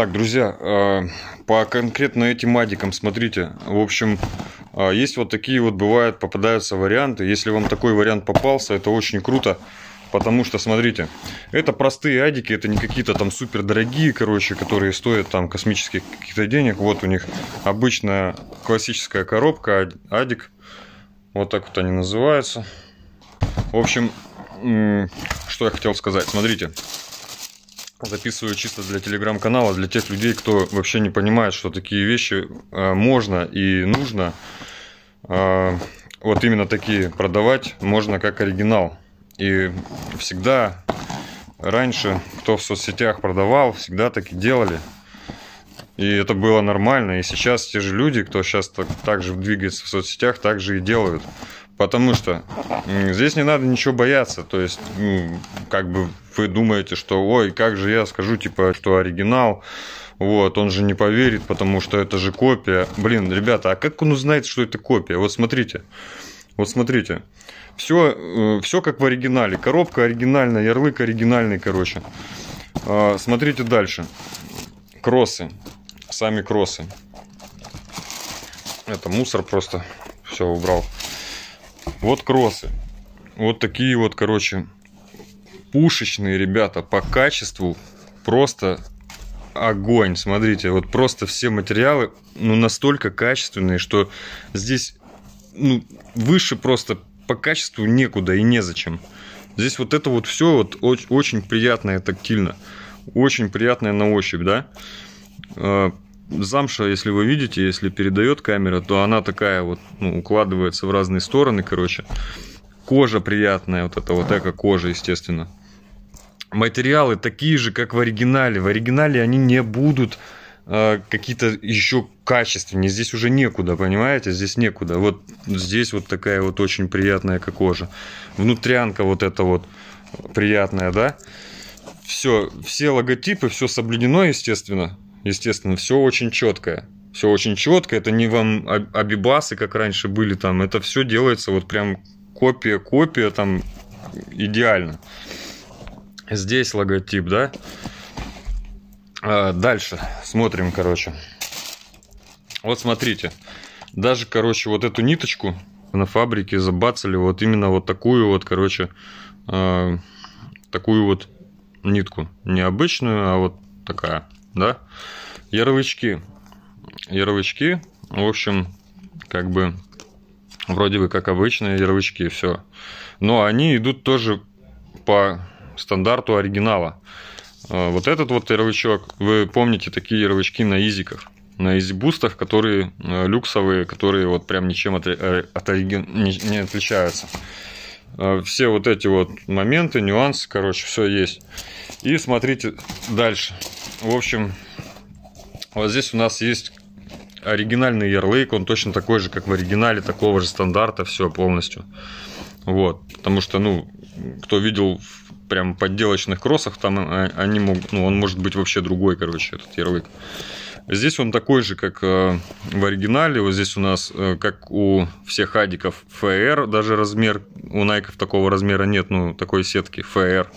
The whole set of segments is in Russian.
Так, друзья, э, по конкретно этим адикам, смотрите, в общем, э, есть вот такие вот, бывают, попадаются варианты. Если вам такой вариант попался, это очень круто. Потому что, смотрите, это простые адики, это не какие-то там супер дорогие, короче, которые стоят там космических каких-то денег. Вот у них обычная классическая коробка, адик. Вот так вот они называются. В общем, что я хотел сказать. Смотрите, Записываю чисто для телеграм-канала, для тех людей, кто вообще не понимает, что такие вещи э, можно и нужно. Э, вот именно такие продавать можно как оригинал. И всегда раньше, кто в соцсетях продавал, всегда так и делали. И это было нормально. И сейчас те же люди, кто сейчас так, так же двигается в соцсетях, так же и делают. Потому что здесь не надо ничего бояться. То есть, ну, как бы вы думаете, что ой, как же я скажу, типа, что оригинал. Вот, он же не поверит, потому что это же копия. Блин, ребята, а как он узнает, что это копия? Вот смотрите. Вот смотрите. Все, э, все как в оригинале. Коробка оригинальная, ярлык оригинальный, короче. А, смотрите дальше. Кроссы. Сами кроссы. Это мусор просто. Все убрал. Вот кроссы. Вот такие вот, короче, пушечные, ребята, по качеству просто огонь. Смотрите, вот просто все материалы, ну, настолько качественные, что здесь, ну, выше просто по качеству некуда и незачем. Здесь вот это вот все вот очень приятное тактильно, очень приятное на ощупь, да. А, замша, если вы видите, если передает камера, то она такая вот, ну, укладывается в разные стороны, короче. Кожа приятная, вот это вот эко-кожа, естественно. Материалы такие же, как в оригинале. В оригинале они не будут э, какие-то еще качественнее. Здесь уже некуда, понимаете? Здесь некуда. Вот здесь вот такая вот очень приятная как кожа. Внутрянка вот эта вот приятная, да? Все, все логотипы, все соблюдено, естественно естественно, все очень четкое. Все очень четко, это не вам абибасы, как раньше были там, это все делается вот прям копия, копия там идеально. Здесь логотип, да? А, дальше смотрим, короче. Вот смотрите, даже, короче, вот эту ниточку на фабрике забацали вот именно вот такую вот, короче, а, такую вот нитку. Не обычную, а вот такая да, ярлычки. Ярлычки, в общем, как бы, вроде бы как обычные ярлычки, все. Но они идут тоже по стандарту оригинала. А, вот этот вот ярлычок, вы помните такие ярлычки на изиках, на изибустах, которые а, люксовые, которые вот прям ничем от, э, от оригин... не, не отличаются. А, все вот эти вот моменты, нюансы, короче, все есть. И смотрите дальше. В общем, вот здесь у нас есть оригинальный ярлык, он точно такой же, как в оригинале, такого же стандарта, все полностью. Вот, потому что, ну, кто видел прям подделочных кроссах, там а, они могут, ну, он может быть вообще другой, короче, этот ярлык. Здесь он такой же, как э, в оригинале. Вот здесь у нас, э, как у всех адиков, ФР. Даже размер у Найков такого размера нет, ну, такой сетки ФР.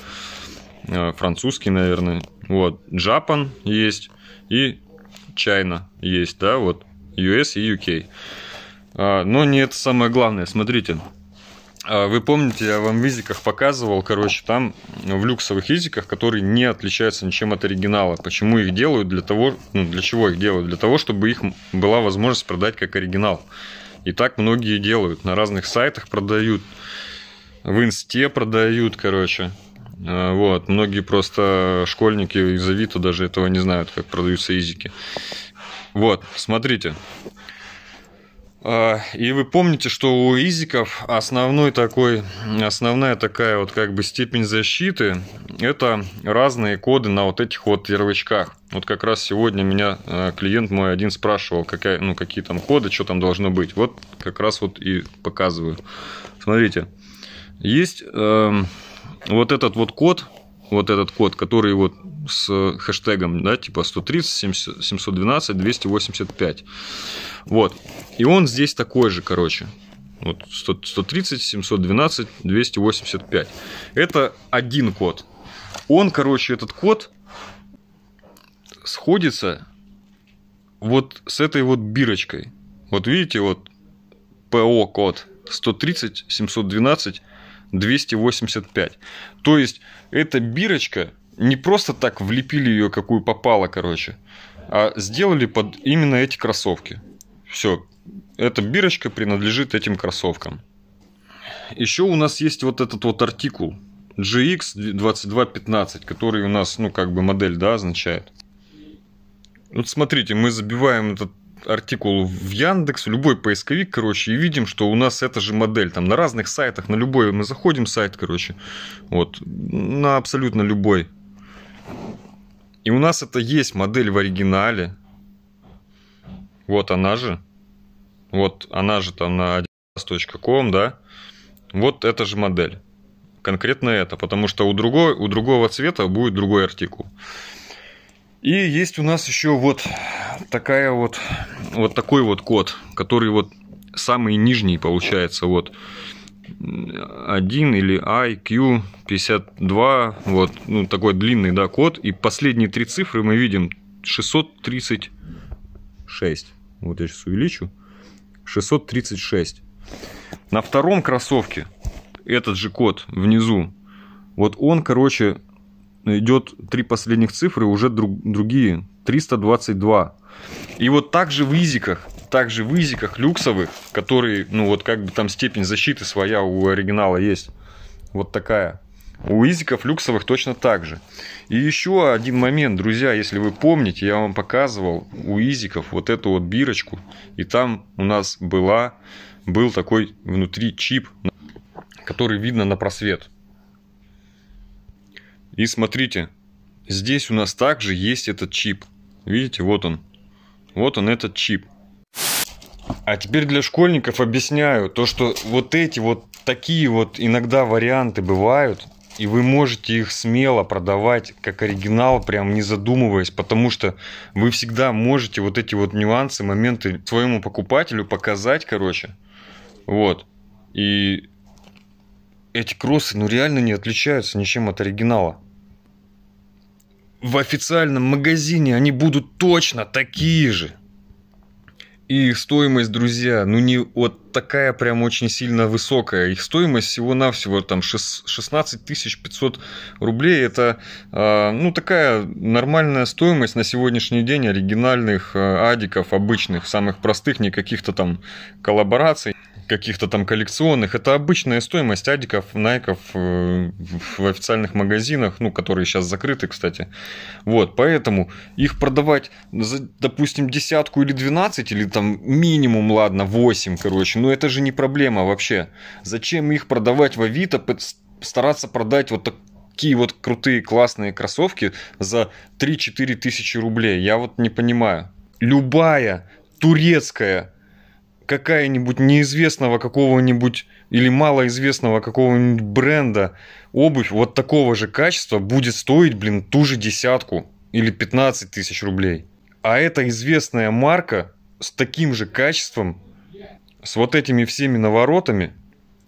Э, французский, наверное. Вот, Japan есть и China есть, да, вот, US и UK. А, но не это самое главное, смотрите. А, вы помните, я вам в изиках показывал, короче, там ну, в люксовых изиках, которые не отличаются ничем от оригинала. Почему их делают? Для того, ну, для чего их делают? Для того, чтобы их была возможность продать как оригинал. И так многие делают. На разных сайтах продают, в инсте продают, короче. Э, вот. Многие просто школьники из Авито даже этого не знают, как продаются изики. Вот, смотрите. Э, и вы помните, что у изиков основной такой, основная такая вот как бы степень защиты – это разные коды на вот этих вот ярлычках. Вот как раз сегодня меня э, клиент мой один спрашивал, какая, ну, какие там коды, что там должно быть. Вот как раз вот и показываю. Смотрите, есть эм, вот этот вот код, вот этот код, который вот с хэштегом, да, типа 130, 712, 285. Вот. И он здесь такой же, короче. Вот 130, 712, 285. Это один код. Он, короче, этот код сходится вот с этой вот бирочкой. Вот видите, вот ПО код 130, 712, 285. То есть, эта бирочка, не просто так влепили ее, какую попало, короче, а сделали под именно эти кроссовки. Все, эта бирочка принадлежит этим кроссовкам. Еще у нас есть вот этот вот артикул GX2215, который у нас, ну, как бы модель, да, означает. Вот смотрите, мы забиваем этот артикул в Яндекс, любой поисковик, короче, и видим, что у нас эта же модель. Там на разных сайтах, на любой мы заходим сайт, короче, вот, на абсолютно любой. И у нас это есть модель в оригинале. Вот она же. Вот она же там на adidas.com, да. Вот эта же модель. Конкретно это, потому что у, другой, у другого цвета будет другой артикул. И есть у нас еще вот такая вот, вот такой вот код, который вот самый нижний получается, вот 1 или IQ52, вот, ну, такой длинный, да, код, и последние три цифры мы видим 636, вот я сейчас увеличу, 636. На втором кроссовке этот же код внизу, вот он, короче, идет три последних цифры уже друг, другие, 322. И вот также в изиках, также в изиках люксовых, которые, ну вот как бы там степень защиты своя у оригинала есть. Вот такая. У изиков люксовых точно так же. И еще один момент, друзья, если вы помните, я вам показывал у изиков вот эту вот бирочку. И там у нас была, был такой внутри чип, который видно на просвет. И смотрите, здесь у нас также есть этот чип. Видите, вот он. Вот он, этот чип. А теперь для школьников объясняю то, что вот эти вот такие вот иногда варианты бывают, и вы можете их смело продавать как оригинал, прям не задумываясь, потому что вы всегда можете вот эти вот нюансы, моменты своему покупателю показать, короче. Вот. И эти кроссы, ну реально не отличаются ничем от оригинала в официальном магазине они будут точно такие же. И стоимость, друзья, ну не от такая прям очень сильно высокая. Их стоимость всего-навсего там 16 500 рублей. Это а, ну такая нормальная стоимость на сегодняшний день оригинальных а, адиков, обычных, самых простых, не каких-то там коллабораций каких-то там коллекционных. Это обычная стоимость адиков, найков э, в официальных магазинах, ну, которые сейчас закрыты, кстати. Вот, поэтому их продавать за, допустим, десятку или 12, или там минимум, ладно, 8, короче, ну это же не проблема вообще. Зачем их продавать в Авито, стараться продать вот такие вот крутые классные кроссовки за 3-4 тысячи рублей. Я вот не понимаю. Любая турецкая какая-нибудь неизвестного какого-нибудь или малоизвестного какого-нибудь бренда обувь вот такого же качества будет стоить, блин, ту же десятку или 15 тысяч рублей. А эта известная марка с таким же качеством с вот этими всеми наворотами,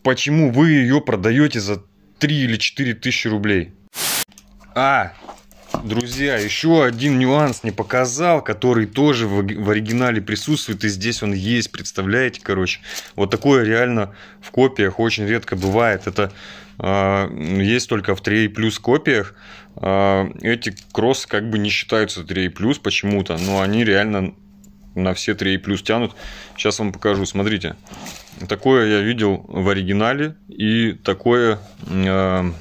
почему вы ее продаете за 3 или 4 тысячи рублей? А, друзья, еще один нюанс не показал, который тоже в, в оригинале присутствует, и здесь он есть, представляете, короче. Вот такое реально в копиях очень редко бывает. Это э, есть только в 3 плюс копиях. Э, эти кросс как бы не считаются 3 плюс почему-то, но они реально на все три и плюс тянут. Сейчас вам покажу, смотрите. Такое я видел в оригинале и такое э,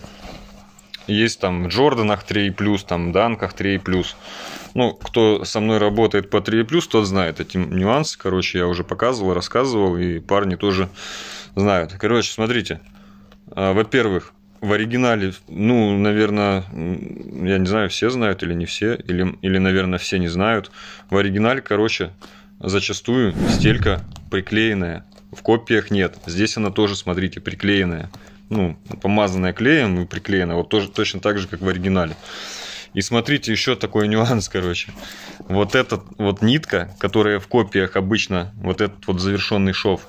есть там в Джорданах 3 плюс, там в Данках 3 плюс. Ну, кто со мной работает по 3 плюс, тот знает эти нюансы. Короче, я уже показывал, рассказывал, и парни тоже знают. Короче, смотрите. Э, во-первых, в оригинале, ну, наверное, я не знаю, все знают или не все, или, или наверное, все не знают. В оригинале, короче, зачастую стелька приклеенная, в копиях нет. Здесь она тоже, смотрите, приклеенная. Ну, помазанная клеем и приклеенная. Вот тоже точно так же, как в оригинале. И смотрите, еще такой нюанс, короче. Вот эта вот нитка, которая в копиях обычно, вот этот вот завершенный шов,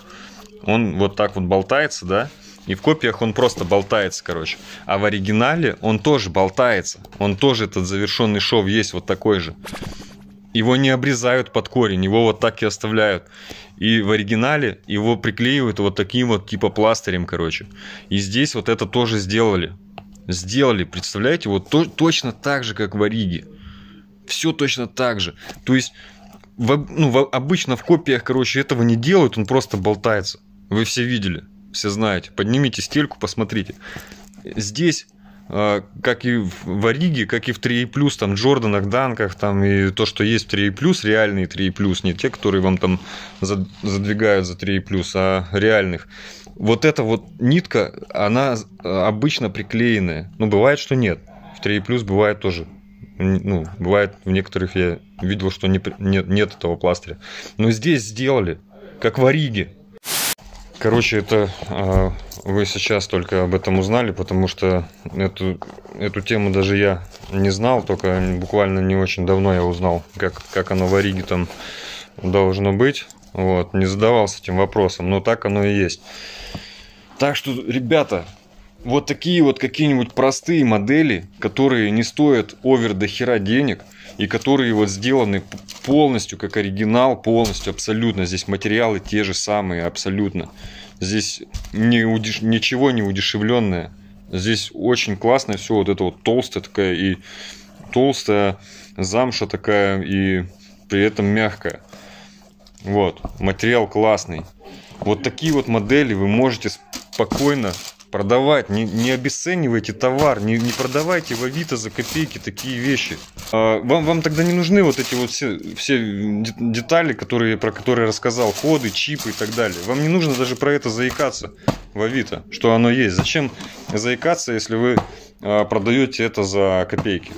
он вот так вот болтается, да, и в копиях он просто болтается, короче. А в оригинале он тоже болтается. Он тоже этот завершенный шов есть вот такой же. Его не обрезают под корень, его вот так и оставляют. И в оригинале его приклеивают вот таким вот типа пластырем, короче. И здесь вот это тоже сделали. Сделали, представляете, вот то, точно так же, как в Ориге. Все точно так же. То есть, в, ну, в, обычно в копиях, короче, этого не делают, он просто болтается. Вы все видели все знаете. Поднимите стельку, посмотрите. Здесь а, как и в Ориге, как и в 3 плюс, там Джорданах, Данках, там и то, что есть в 3 плюс, реальные 3 плюс, не те, которые вам там задвигают за 3 плюс, а реальных. Вот эта вот нитка, она а, обычно приклеенная. но ну, бывает, что нет. В 3 плюс бывает тоже. Ну, бывает, в некоторых я видел, что не, нет, нет этого пластыря. Но здесь сделали, как в Ориге. Короче, это а, вы сейчас только об этом узнали, потому что эту, эту тему даже я не знал, только буквально не очень давно я узнал, как, как оно в Ориге там должно быть. Вот, не задавался этим вопросом, но так оно и есть. Так что, ребята, вот такие вот какие-нибудь простые модели, которые не стоят овер до хера денег и которые вот сделаны полностью как оригинал, полностью, абсолютно. Здесь материалы те же самые, абсолютно. Здесь не удеш... ничего не удешевленное. Здесь очень классно все вот это вот толстая такая и толстая замша такая и при этом мягкая. Вот, материал классный. Вот такие вот модели вы можете спокойно продавать. Не, не обесценивайте товар, не, не продавайте в Авито за копейки такие вещи. А, вам, вам тогда не нужны вот эти вот все, все детали, которые, про которые рассказал, коды, чипы и так далее. Вам не нужно даже про это заикаться в Авито, что оно есть. Зачем заикаться, если вы а, продаете это за копейки?